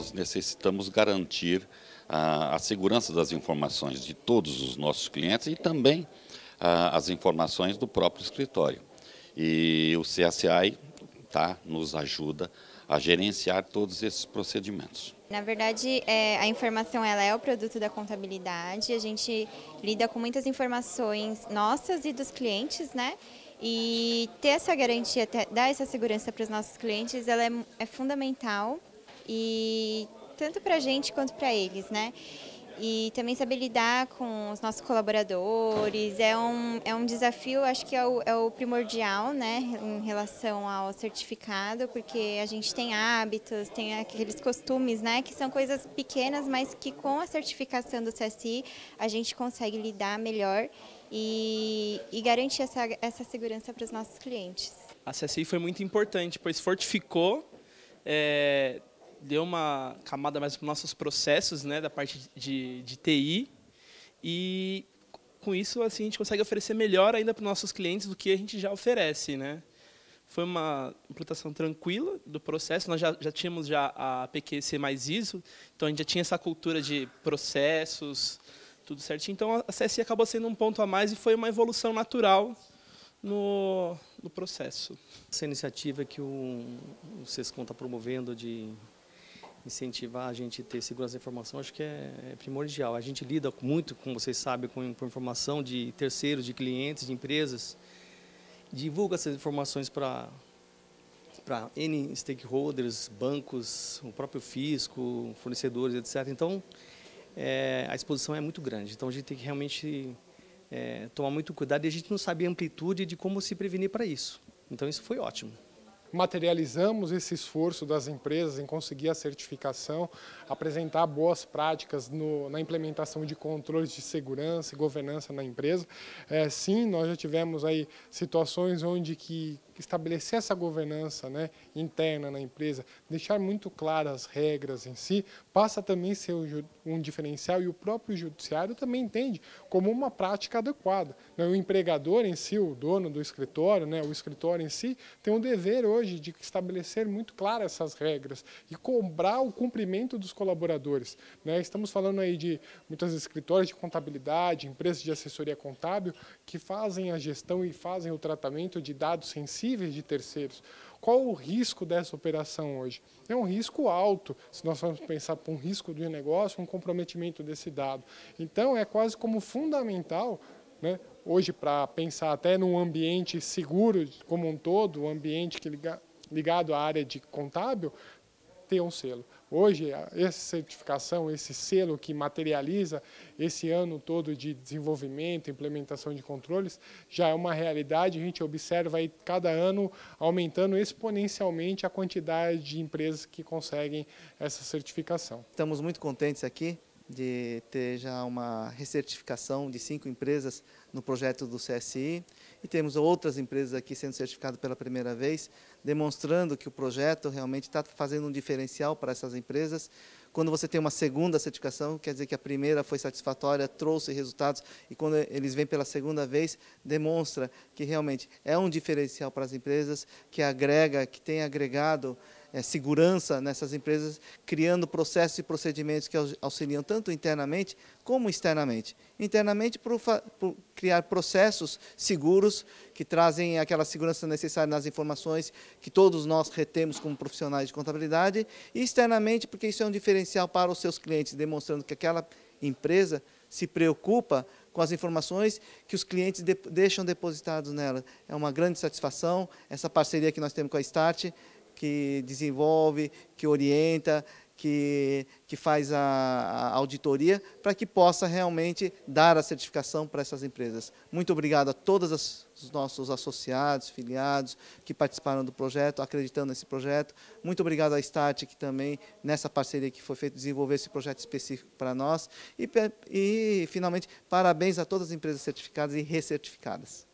nós necessitamos garantir a, a segurança das informações de todos os nossos clientes e também a, as informações do próprio escritório. E o CSI tá, nos ajuda a gerenciar todos esses procedimentos. Na verdade, é, a informação ela é o produto da contabilidade. A gente lida com muitas informações nossas e dos clientes, né? E ter essa garantia, ter, dar essa segurança para os nossos clientes, ela é, é fundamental e tanto para a gente quanto para eles, né? E também saber lidar com os nossos colaboradores é um, é um desafio, acho que é o, é o primordial, né, em relação ao certificado, porque a gente tem hábitos, tem aqueles costumes, né, que são coisas pequenas, mas que com a certificação do CSI a gente consegue lidar melhor e, e garantir essa, essa segurança para os nossos clientes. A CSI foi muito importante, pois fortificou é, deu uma camada mais para nossos processos, né, da parte de, de TI, e com isso assim a gente consegue oferecer melhor ainda para os nossos clientes do que a gente já oferece, né? Foi uma implantação tranquila do processo. Nós já, já tínhamos já a PQC mais ISO, então a gente já tinha essa cultura de processos, tudo certinho. Então a CSI acabou sendo um ponto a mais e foi uma evolução natural no, no processo. Essa iniciativa que o, o SESCOM está promovendo de incentivar a gente a ter segurança da informação, acho que é, é primordial. A gente lida muito, como vocês sabem, com, com informação de terceiros, de clientes, de empresas. Divulga essas informações para para N stakeholders, bancos, o próprio fisco, fornecedores, etc. Então, é, a exposição é muito grande. Então, a gente tem que realmente é, tomar muito cuidado e a gente não sabe a amplitude de como se prevenir para isso. Então, isso foi ótimo materializamos esse esforço das empresas em conseguir a certificação, apresentar boas práticas no, na implementação de controles de segurança e governança na empresa. É, sim, nós já tivemos aí situações onde que estabelecer essa governança né, interna na empresa, deixar muito claras as regras em si, passa também a ser um diferencial e o próprio judiciário também entende como uma prática adequada. Né? O empregador em si, o dono do escritório, né, o escritório em si, tem o um dever hoje de estabelecer muito claras essas regras e cobrar o cumprimento dos colaboradores. Né? Estamos falando aí de muitas escritórios de contabilidade, empresas de assessoria contábil, que fazem a gestão e fazem o tratamento de dados sensíveis passíveis de terceiros. Qual o risco dessa operação hoje? É um risco alto, se nós formos pensar por um risco de negócio, um comprometimento desse dado. Então, é quase como fundamental, né, hoje, para pensar até num ambiente seguro como um todo, um ambiente que liga, ligado à área de contábil, ter um selo. Hoje, essa certificação, esse selo que materializa esse ano todo de desenvolvimento, implementação de controles, já é uma realidade, a gente observa aí cada ano aumentando exponencialmente a quantidade de empresas que conseguem essa certificação. Estamos muito contentes aqui de ter já uma recertificação de cinco empresas no projeto do CSI e temos outras empresas aqui sendo certificadas pela primeira vez, demonstrando que o projeto realmente está fazendo um diferencial para essas empresas. Quando você tem uma segunda certificação, quer dizer que a primeira foi satisfatória, trouxe resultados, e quando eles vêm pela segunda vez, demonstra que realmente é um diferencial para as empresas, que agrega, que tem agregado é, segurança nessas empresas, criando processos e procedimentos que auxiliam tanto internamente como externamente. Internamente, por, por criar processos seguros que trazem aquela segurança necessária nas informações que todos nós retemos como profissionais de contabilidade, e externamente, porque isso é um diferencial para os seus clientes, demonstrando que aquela empresa se preocupa com as informações que os clientes de deixam depositados nela. É uma grande satisfação essa parceria que nós temos com a Start, que desenvolve, que orienta, que, que faz a, a auditoria, para que possa realmente dar a certificação para essas empresas. Muito obrigado a todos os nossos associados, filiados, que participaram do projeto, acreditando nesse projeto. Muito obrigado à Start, que também, nessa parceria que foi feita, desenvolveu esse projeto específico para nós. E, e, finalmente, parabéns a todas as empresas certificadas e recertificadas.